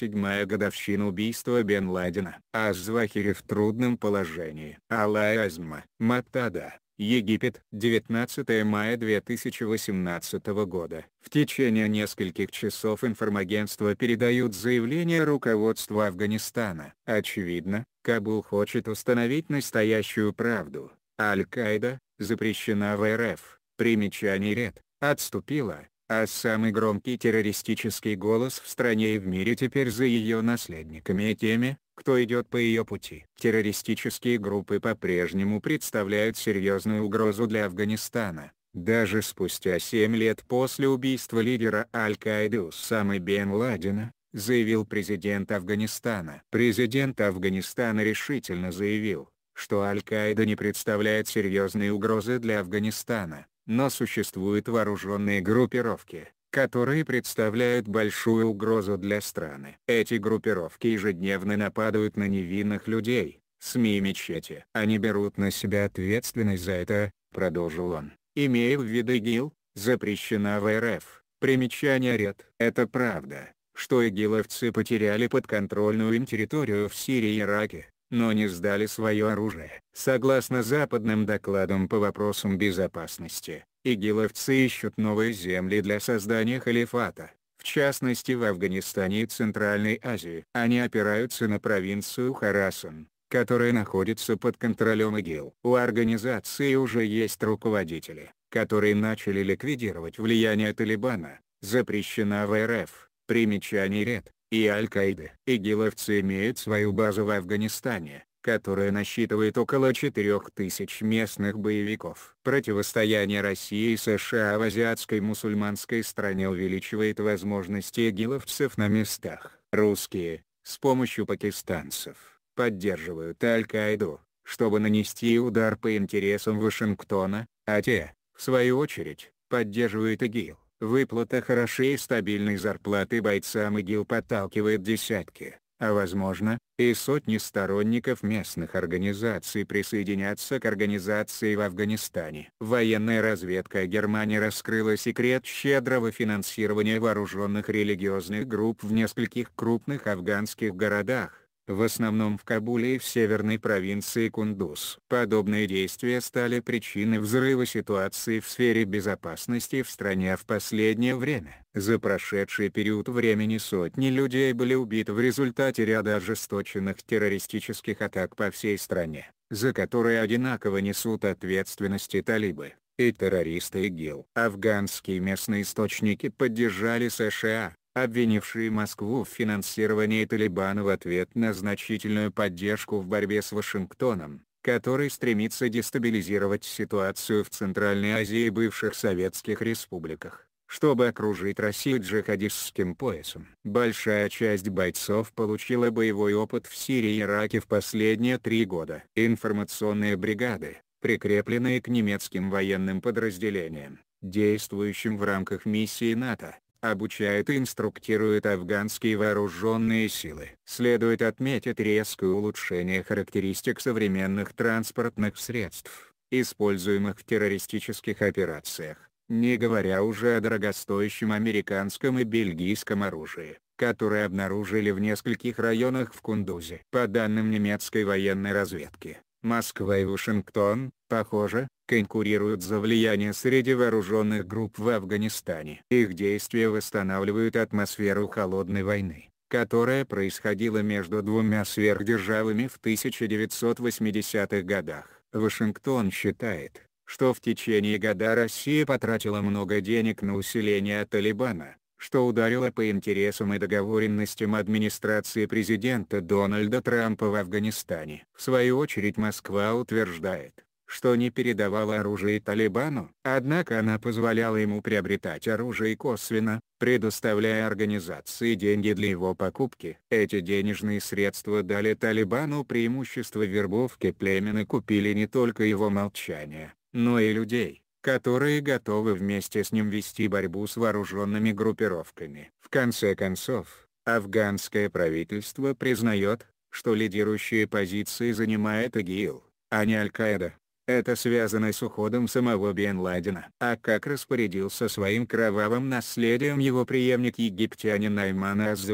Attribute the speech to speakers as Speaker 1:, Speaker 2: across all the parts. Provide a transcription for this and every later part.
Speaker 1: 7-я годовщина убийства Бен Ладена. Аз-Звахири в трудном положении. Алаязма, Матада, Египет, 19 мая 2018 года. В течение нескольких часов информагентства передают заявление руководства Афганистана. Очевидно, Кабул хочет установить настоящую правду. Аль-Каида, запрещена в РФ. Примечание ред, отступила, а самый громкий террористический голос в стране и в мире теперь за ее наследниками и теми, кто идет по ее пути. Террористические группы по-прежнему представляют серьезную угрозу для Афганистана. Даже спустя 7 лет после убийства лидера Аль-Каиды Усамы Бен Ладена, заявил президент Афганистана. Президент Афганистана решительно заявил, что Аль-Каида не представляет серьезной угрозы для Афганистана но существуют вооруженные группировки, которые представляют большую угрозу для страны. Эти группировки ежедневно нападают на невинных людей, СМИ и мечети. Они берут на себя ответственность за это, продолжил он. Имея в виду ИГИЛ, запрещена в РФ. Примечание ред. Это правда, что игиловцы потеряли подконтрольную им территорию в Сирии и Ираке, но не сдали свое оружие. Согласно западным докладам по вопросам безопасности, игиловцы ищут новые земли для создания халифата, в частности в Афганистане и Центральной Азии. Они опираются на провинцию Харасан, которая находится под контролем ИГИЛ. У организации уже есть руководители, которые начали ликвидировать влияние Талибана, запрещена в РФ. Примечание ред и Аль-Каиды. ИГИЛовцы имеют свою базу в Афганистане, которая насчитывает около 4000 местных боевиков. Противостояние России и США в азиатской мусульманской стране увеличивает возможности игиловцев на местах. Русские, с помощью пакистанцев, поддерживают Аль-Каиду, чтобы нанести удар по интересам Вашингтона, а те, в свою очередь, поддерживают ИГИЛ. Выплата хорошей и стабильной зарплаты бойцам ИГИЛ подталкивает десятки, а возможно, и сотни сторонников местных организаций присоединятся к организации в Афганистане. Военная разведка Германии раскрыла секрет щедрого финансирования вооруженных религиозных групп в нескольких крупных афганских городах в основном в Кабуле и в северной провинции Кундус Подобные действия стали причиной взрыва ситуации в сфере безопасности в стране в последнее время. За прошедший период времени сотни людей были убиты в результате ряда ожесточенных террористических атак по всей стране, за которые одинаково несут ответственность талибы и террористы ИГИЛ. Афганские местные источники поддержали США, обвинившие Москву в финансировании Талибана в ответ на значительную поддержку в борьбе с Вашингтоном, который стремится дестабилизировать ситуацию в Центральной Азии и бывших советских республиках, чтобы окружить Россию джихадистским поясом. Большая часть бойцов получила боевой опыт в Сирии и Ираке в последние три года. Информационные бригады, прикрепленные к немецким военным подразделениям, действующим в рамках миссии НАТО, обучает и инструктирует афганские вооруженные силы. Следует отметить резкое улучшение характеристик современных транспортных средств, используемых в террористических операциях, не говоря уже о дорогостоящем американском и бельгийском оружии которое обнаружили в нескольких районах в Кундузе. По данным немецкой военной разведки, Москва и Вашингтон, похоже, конкурируют за влияние среди вооруженных групп в Афганистане. Их действия восстанавливают атмосферу холодной войны, которая происходила между двумя сверхдержавами в 1980-х годах. Вашингтон считает, что в течение года Россия потратила много денег на усиление Талибана, что ударило по интересам и договоренностям администрации президента Дональда Трампа в Афганистане. В свою очередь Москва утверждает, что не передавала оружие Талибану, однако она позволяла ему приобретать оружие косвенно, предоставляя организации деньги для его покупки. Эти денежные средства дали Талибану преимущество вербовки племен и купили не только его молчание, но и людей, которые готовы вместе с ним вести борьбу с вооруженными группировками. В конце концов, афганское правительство признает, что лидирующие позиции занимает ИГИЛ, а не Аль-Каида. Это связано с уходом самого Бен Ладена. А как распорядился своим кровавым наследием его преемник египтянин Айман аз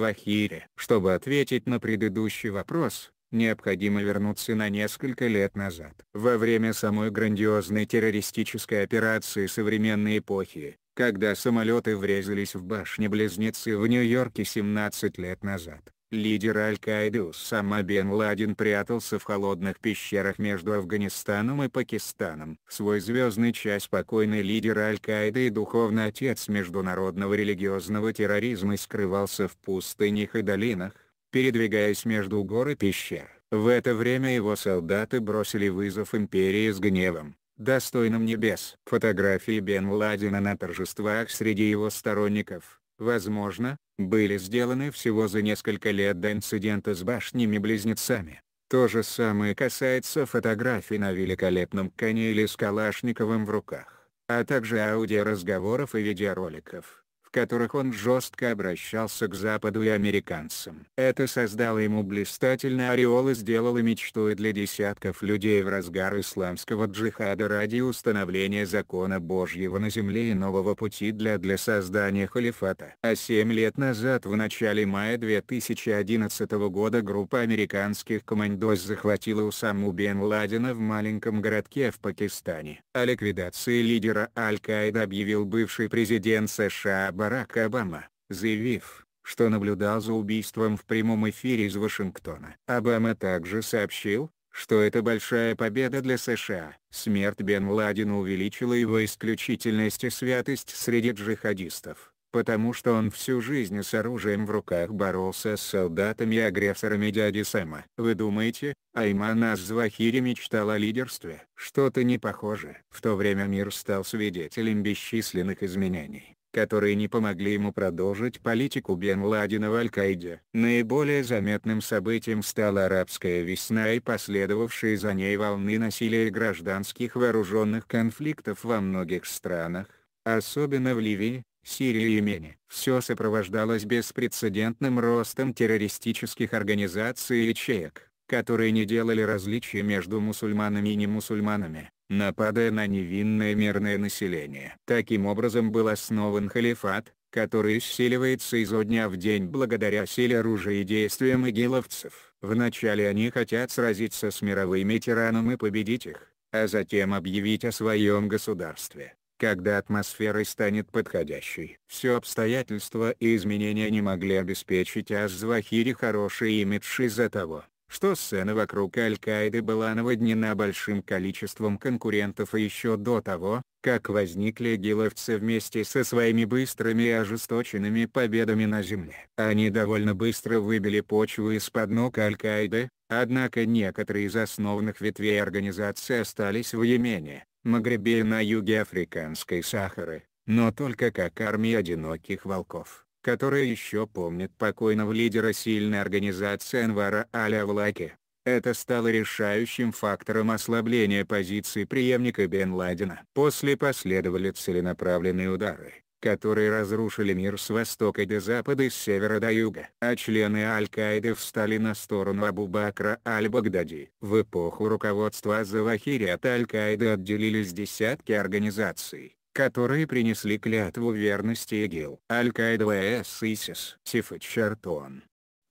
Speaker 1: Чтобы ответить на предыдущий вопрос, необходимо вернуться на несколько лет назад. Во время самой грандиозной террористической операции современной эпохи, когда самолеты врезались в башни-близнецы в Нью-Йорке 17 лет назад, лидер Аль-Каиды Усама Бен Ладен прятался в холодных пещерах между Афганистаном и Пакистаном. Свой звездный час покойный лидер Аль-Каиды и духовный отец международного религиозного терроризма скрывался в пустынях и долинах, передвигаясь между гор и пещер. В это время его солдаты бросили вызов империи с гневом, достойным небес. Фотографии Бен Ладена на торжествах среди его сторонников, возможно, были сделаны всего за несколько лет до инцидента с башнями-близнецами. То же самое касается фотографий на великолепном коне или с Калашниковым в руках, а также аудиоразговоров и видеороликов которых он жестко обращался к Западу и американцам. Это создало ему блистательный ореол и сделало мечтой для десятков людей в разгар исламского джихада ради установления закона Божьего на земле и нового пути для для создания халифата. А семь лет назад в начале мая 2011 года группа американских командос захватила Усаму Бен Ладена в маленьком городке в Пакистане. О ликвидации лидера Аль-Каида объявил бывший президент США Барак Барак Обама, заявив, что наблюдал за убийством в прямом эфире из Вашингтона. Обама также сообщил, что это большая победа для США. Смерть Бен Ладена увеличила его исключительность и святость среди джихадистов, потому что он всю жизнь с оружием в руках боролся с солдатами и агрессорами дяди Сэма. Вы думаете, Аймана Звахири мечтал о лидерстве? Что-то не похоже. В то время мир стал свидетелем бесчисленных изменений которые не помогли ему продолжить политику Бен Ладена в Аль-Каиде. Наиболее заметным событием стала арабская весна и последовавшие за ней волны насилия и гражданских вооруженных конфликтов во многих странах, особенно в Ливии, Сирии и Йемене. Все сопровождалось беспрецедентным ростом террористических организаций и ячеек, которые не делали различия между мусульманами и немусульманами нападая на невинное мирное население. Таким образом был основан халифат, который усиливается изо дня в день благодаря силе оружия и действиям игиловцев. Вначале они хотят сразиться с мировыми тираном и победить их, а затем объявить о своем государстве. Когда атмосфера станет подходящей. Все обстоятельства и изменения не могли обеспечить Аз-Звахире хороший имидж из-за того, что сцена вокруг Аль-Каиды была наводнена большим количеством конкурентов и еще до того, как возникли гиловцы вместе со своими быстрыми и ожесточенными победами на земле. Они довольно быстро выбили почву из-под ног Аль-Каиды, однако некоторые из основных ветвей организации остались в Йемене, Магребе и на юге Африканской Сахары, но только как армия одиноких волков которая еще помнит покойного лидера сильной организации Анвара Аля-Влаки. Это стало решающим фактором ослабления позиции преемника Бен Ладена. После последовали целенаправленные удары, которые разрушили мир с востока до запада и с севера до юга. А члены Аль-Каиды встали на сторону Абу-Бакра Аль-Багдади. В эпоху руководства Завахири от Аль-Каиды отделились десятки организаций, которые принесли клятву верности ИГИЛ. Аль-Каида ВС ИСИС. Сифа Чартон.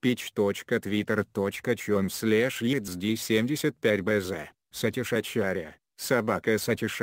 Speaker 1: pitch.twitter.com slash 75 бз Сатиш собака Сатиш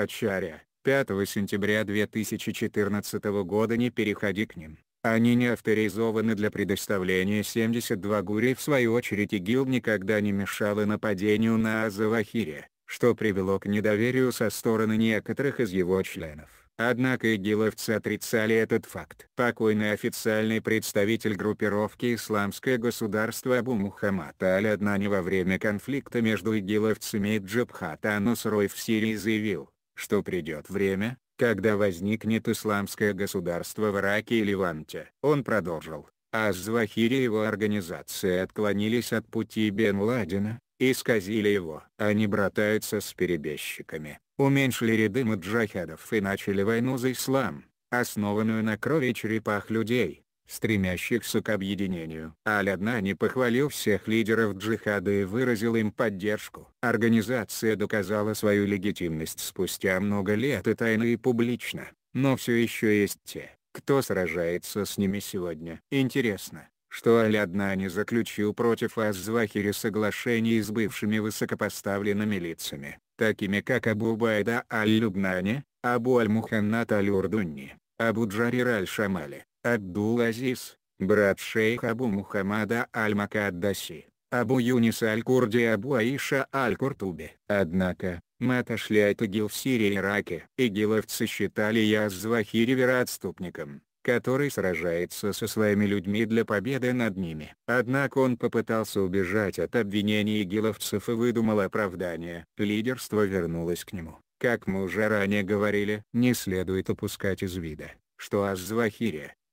Speaker 1: 5 сентября 2014 года не переходи к ним. Они не авторизованы для предоставления 72 гури в свою очередь ИГИЛ никогда не мешала нападению на Азавахире, что привело к недоверию со стороны некоторых из его членов. Однако игиловцы отрицали этот факт. Покойный официальный представитель группировки «Исламское государство» Абу Мухаммад Аль-Аднани во время конфликта между игиловцами и Джабхата Анусрой в Сирии заявил, что придет время, когда возникнет исламское государство в Ираке и Леванте. Он продолжил, Аз-Звахири и его организации отклонились от пути Бен Ладена, исказили его. Они братаются с перебежчиками, уменьшили ряды маджахедов и начали войну за ислам, основанную на крови черепах людей, стремящихся к объединению. аль не похвалил всех лидеров джихада и выразил им поддержку. Организация доказала свою легитимность спустя много лет и тайно и публично, но все еще есть те, кто сражается с ними сегодня. Интересно, что аль не заключил против Аз-Звахири соглашение с бывшими высокопоставленными лицами такими как Абу Байда аль-Любнани, Абу аль-Муханнат аль-Урдунни, Абу Джарир аль-Шамали, Абдул-Азиз, брат шейха Абу Мухаммада аль-Макаддаси, Абу Юнис аль-Курди Абу Аиша аль-Куртуби. Однако, мы отошли от ИГИЛ в Сирии и Ираке. ИГИЛовцы считали Яззвахири вероотступником который сражается со своими людьми для победы над ними. Однако он попытался убежать от обвинений гиловцев и выдумал оправдание. Лидерство вернулось к нему. Как мы уже ранее говорили, не следует упускать из вида, что аз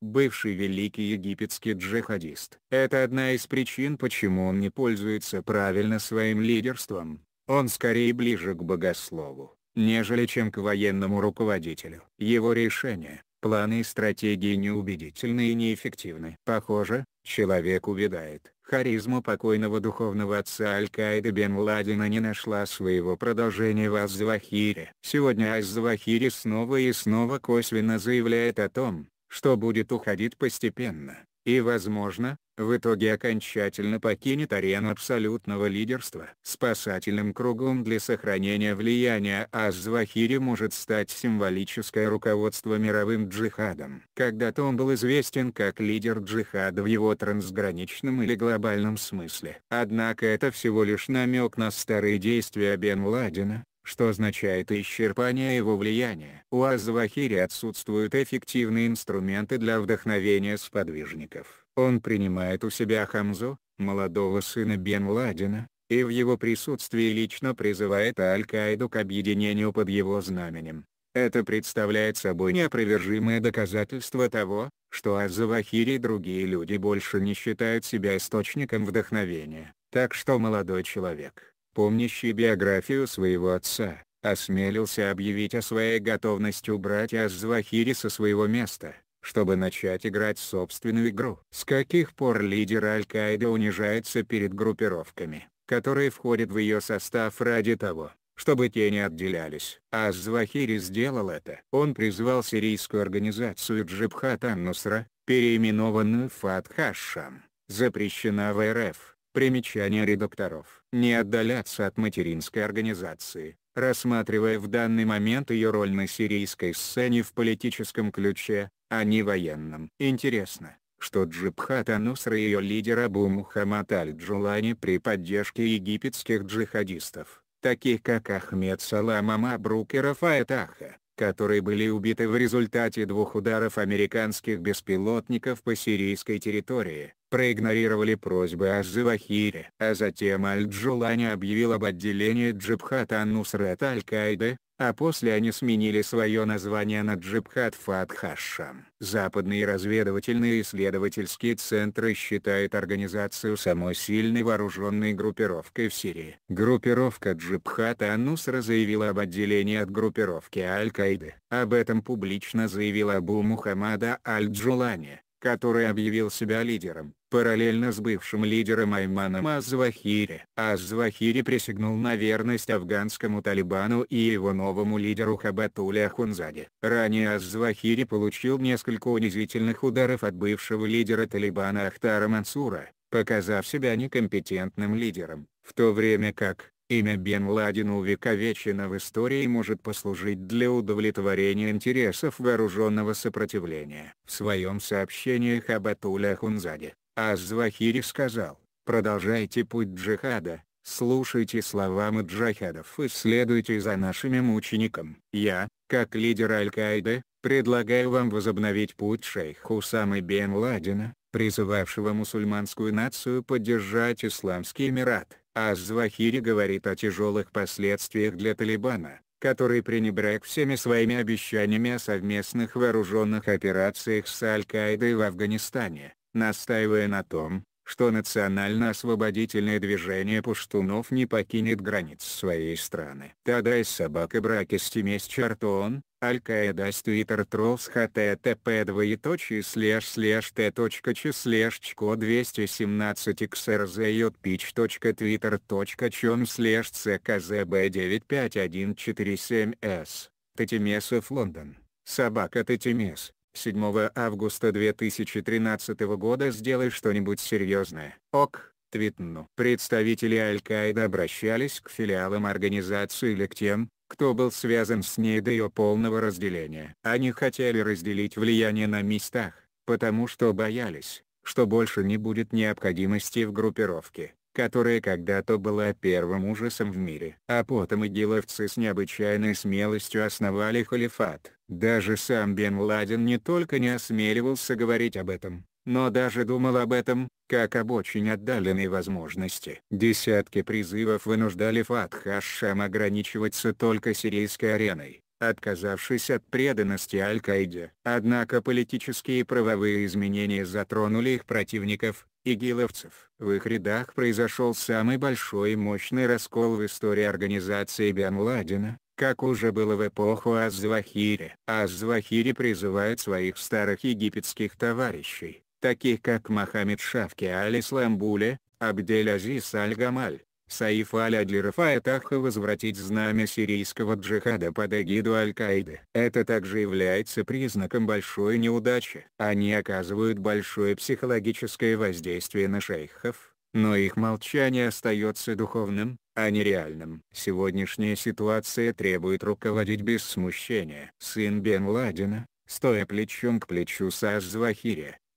Speaker 1: бывший великий египетский джихадист. Это одна из причин почему он не пользуется правильно своим лидерством. Он скорее ближе к богослову, нежели чем к военному руководителю. Его решение, Планы и стратегии неубедительны и неэффективны. Похоже, человек увядает. Харизма покойного духовного отца аль каида Бен Ладена не нашла своего продолжения в Аз-Завахире. Сегодня Аз-Завахири снова и снова косвенно заявляет о том, что будет уходить постепенно и, возможно, в итоге окончательно покинет арену абсолютного лидерства. Спасательным кругом для сохранения влияния Аз-Звахири может стать символическое руководство мировым джихадом. Когда-то он был известен как лидер джихада в его трансграничном или глобальном смысле. Однако это всего лишь намек на старые действия Бен Ладена, что означает исчерпание его влияния. У Азвахири отсутствуют эффективные инструменты для вдохновения сподвижников. Он принимает у себя Хамзу, молодого сына Бен Ладена, и в его присутствии лично призывает Аль-Каиду к объединению под его знаменем. Это представляет собой неопровержимое доказательство того, что Азавахири и другие люди больше не считают себя источником вдохновения. Так что молодой человек, помнящий биографию своего отца, осмелился объявить о своей готовности убрать аз со своего места, чтобы начать играть собственную игру. С каких пор лидер Аль-Каида унижается перед группировками, которые входят в ее состав ради того, чтобы те не отделялись. аз сделал это. Он призвал сирийскую организацию Джибхат Аннусра, переименованную Фатхашам, запрещена в РФ, Примечание редакторов. Не отдаляться от материнской организации, рассматривая в данный момент ее роль на сирийской сцене в политическом ключе, а не военном. Интересно, что Джибхат Анусра и ее лидер Абу Мухаммад Аль-Джулани при поддержке египетских джихадистов, таких как Ахмед Салама, Амабрук и Рафаэт Аха, которые были убиты в результате двух ударов американских беспилотников по сирийской территории, проигнорировали просьбы о Зивахире. А затем Аль-Джулани объявил об отделении Джибхат Анусрат Аль-Каиды, а после они сменили свое название на Джибхат Фатхашам. Западные разведывательные и исследовательские центры считают организацию самой сильной вооруженной группировкой в Сирии. Группировка ан-Нусра заявила об отделении от группировки Аль-Каиды. Об этом публично заявил Абу Мухаммада Аль-Джулани который объявил себя лидером, параллельно с бывшим лидером Айманом Аззавахири. Аззавахири присягнул на верность афганскому Талибану и его новому лидеру Хабатуле Ахунзаде. Ранее Аззавахири получил несколько унизительных ударов от бывшего лидера Талибана Ахтара Мансура, показав себя некомпетентным лидером, в то время как, Имя Бен Ладен увековечено в истории и может послужить для удовлетворения интересов вооруженного сопротивления. В своем сообщении Хабатуля Хунзаде, Аз-Звахири сказал, «Продолжайте путь джихада, слушайте слова маджахадов и следуйте за нашими мучеником. Я, как лидер Аль-Каиды, предлагаю вам возобновить путь шейха Усамы Бен Ладена, призывавшего мусульманскую нацию поддержать Исламский Эмират. Аз-Звахири говорит о тяжелых последствиях для Талибана, который пренебрег всеми своими обещаниями о совместных вооруженных операциях с Аль-Каидой в Афганистане, настаивая на том, что национально-освободительное движение пуштунов не покинет границ своей страны. Тогда и собака браки с Тимес Чартон, Al-Qaeda э, с Twitter Trolls http двоеточие слэш слэш т точка ч слэш чко 217 xrzyotpitch.twitter.com слэш ckzb95147s Тетемесов Лондон Собака Тетемес 7 августа 2013 года сделай что-нибудь серьезное. Ок. Твитну. Представители Аль-Каида обращались к филиалам организации или к тем, кто был связан с ней до ее полного разделения. Они хотели разделить влияние на местах, потому что боялись, что больше не будет необходимости в группировке, которая когда-то была первым ужасом в мире. А потом игиловцы с необычайной смелостью основали халифат. Даже сам Бен Ладен не только не осмеливался говорить об этом, но даже думал об этом, как об очень отдаленной возможности. Десятки призывов вынуждали Фатха ограничиваться только сирийской ареной, отказавшись от преданности Аль-Каиде. Однако политические и правовые изменения затронули их противников, игиловцев. В их рядах произошел самый большой и мощный раскол в истории организации Бен Ладена, как уже было в эпоху Аз-Звахири. Аз-Звахири призывает своих старых египетских товарищей, таких как Мохаммед Шавки Аль-Ислам Буле, Абдель-Азиз Аль-Гамаль, Саиф Аль-Адлеров Айтаха возвратить знамя сирийского джихада под эгиду Аль-Каиды. Это также является признаком большой неудачи. Они оказывают большое психологическое воздействие на шейхов, но их молчание остается духовным, а не реальным. Сегодняшняя ситуация требует руководить без смущения. Сын Бен Ладена, стоя плечом к плечу с аз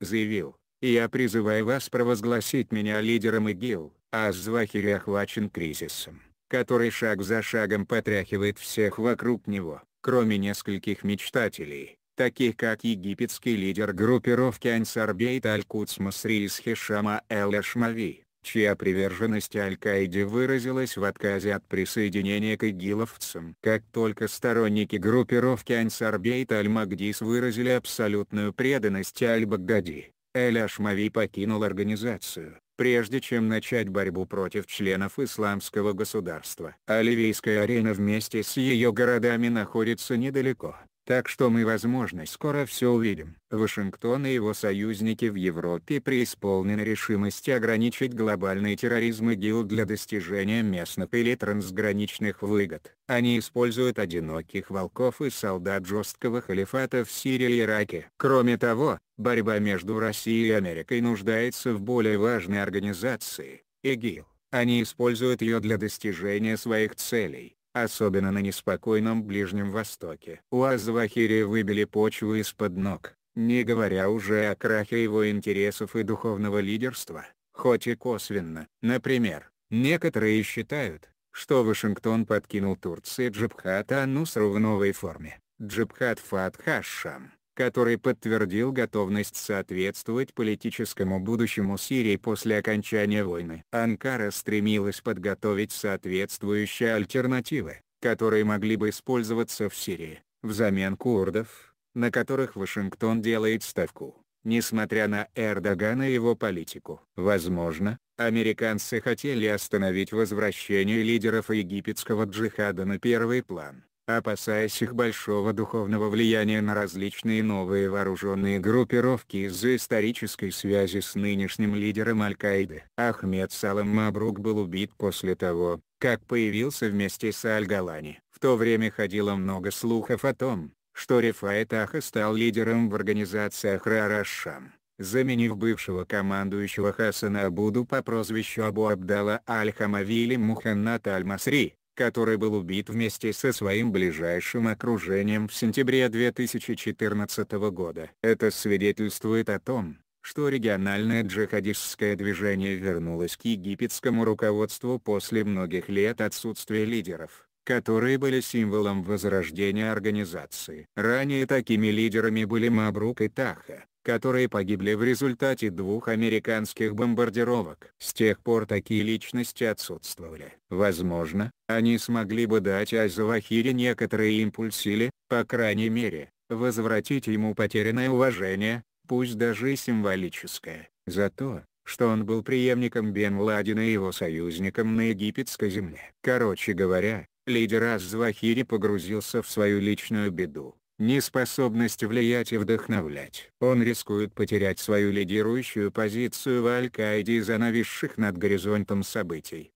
Speaker 1: заявил, «Я призываю вас провозгласить меня лидером ИГИЛ, а Звахири охвачен кризисом, который шаг за шагом потряхивает всех вокруг него, кроме нескольких мечтателей, таких как египетский лидер группировки Ансарбейт Аль-Куц Масри из Хишама Эль-Ашмави, чья приверженность Аль-Каиде выразилась в отказе от присоединения к игиловцам. Как только сторонники группировки Ансарбейт Аль-Магдис выразили абсолютную преданность Аль-Багдади, Эль-Ашмави покинул организацию, прежде чем начать борьбу против членов исламского государства. Оливийская арена вместе с ее городами находится недалеко. Так что мы возможно скоро все увидим. Вашингтон и его союзники в Европе преисполнены решимости ограничить глобальный терроризм ИГИЛ для достижения местных или трансграничных выгод. Они используют одиноких волков и солдат жесткого халифата в Сирии и Ираке. Кроме того, борьба между Россией и Америкой нуждается в более важной организации – ИГИЛ. Они используют ее для достижения своих целей особенно на неспокойном Ближнем Востоке. У Азвахири выбили почву из-под ног, не говоря уже о крахе его интересов и духовного лидерства, хоть и косвенно. Например, некоторые считают, что Вашингтон подкинул Турции Джабхата Анусру в новой форме. Джабхат Фатхашам который подтвердил готовность соответствовать политическому будущему Сирии после окончания войны. Анкара стремилась подготовить соответствующие альтернативы, которые могли бы использоваться в Сирии, взамен курдов, на которых Вашингтон делает ставку, несмотря на Эрдогана и его политику. Возможно, американцы хотели остановить возвращение лидеров египетского джихада на первый план опасаясь их большого духовного влияния на различные новые вооруженные группировки из-за исторической связи с нынешним лидером Аль-Каиды. Ахмед Салам Мабрук был убит после того, как появился вместе с Аль-Галани. В то время ходило много слухов о том, что Рифаэт Аха стал лидером в организации Ахрарашам, заменив бывшего командующего Хасана Абуду по прозвищу Абу Абдала Аль-Хамавили Муханнат Аль-Масри который был убит вместе со своим ближайшим окружением в сентябре 2014 года. Это свидетельствует о том, что региональное джихадистское движение вернулось к египетскому руководству после многих лет отсутствия лидеров которые были символом возрождения организации. Ранее такими лидерами были Мабрук и Таха, которые погибли в результате двух американских бомбардировок. С тех пор такие личности отсутствовали. Возможно, они смогли бы дать Айзавахире некоторые импульсы или, по крайней мере, возвратить ему потерянное уважение, пусть даже и символическое, за то, что он был преемником Бен Ладена и его союзником на египетской земле. Короче говоря, лидер Аз-Звахири погрузился в свою личную беду неспособность влиять и вдохновлять. Он рискует потерять свою лидирующую позицию в Аль-Каиде из-за нависших над горизонтом событий.